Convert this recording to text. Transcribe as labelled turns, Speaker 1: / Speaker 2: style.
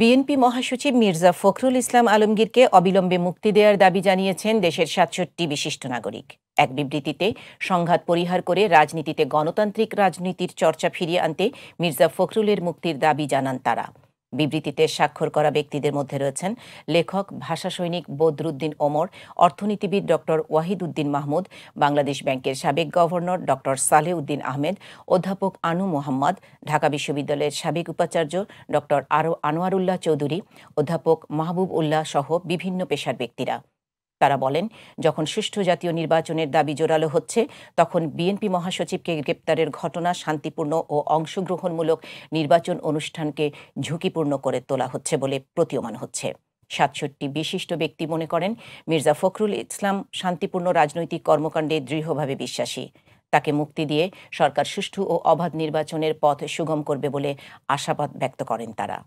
Speaker 1: BNP মহাসচিব মির্জা ফখরুল ইসলাম আলমগীরকে অবিলম্বে মুক্তি দেওয়ার দাবি জানিয়েছেন দেশের সাতষট্টি বিশিষ্ট নাগরিক এক বিবৃতিতে সংঘাত পরিহার করে রাজনীতিতে গণতান্ত্রিক রাজনীতির চর্চা ফিরিয়ে আনতে মির্জা ফখরুলের মুক্তির দাবি জানান তারা বিবৃতিতে স্বাক্ষর করা ব্যক্তিদের মধ্যে রয়েছেন লেখক ভাষা সৈনিক বদরুদ্দিন ওমর অর্থনীতিবিদ ডক্টর ওয়াহিদ উদ্দিন মাহমুদ বাংলাদেশ ব্যাংকের সাবেক গভর্নর ডক্টর সালে উদ্দিন আহমেদ অধ্যাপক আনু মোহাম্মদ ঢাকা বিশ্ববিদ্যালয়ের সাবেক উপাচার্য ডক্টর আরো আনোয়ারুল্লাহ চৌধুরী অধ্যাপক মাহবুব উল্লাহ সহ বিভিন্ন পেশার ব্যক্তিরা তারা বলেন যখন সুষ্ঠু জাতীয় নির্বাচনের দাবি জোরালো হচ্ছে তখন বিএনপি মহাসচিবকে গ্রেপ্তারের ঘটনা শান্তিপূর্ণ ও অংশগ্রহণমূলক নির্বাচন অনুষ্ঠানকে ঝুঁকিপূর্ণ করে তোলা হচ্ছে বলে প্রতীয়মান হচ্ছে সাতষট্টি বিশিষ্ট ব্যক্তি মনে করেন মির্জা ফখরুল ইসলাম শান্তিপূর্ণ রাজনৈতিক কর্মকাণ্ডে দৃঢ়ভাবে বিশ্বাসী তাকে মুক্তি দিয়ে সরকার সুষ্ঠু ও অবাধ নির্বাচনের পথ সুগম করবে বলে আশাবাদ ব্যক্ত করেন তারা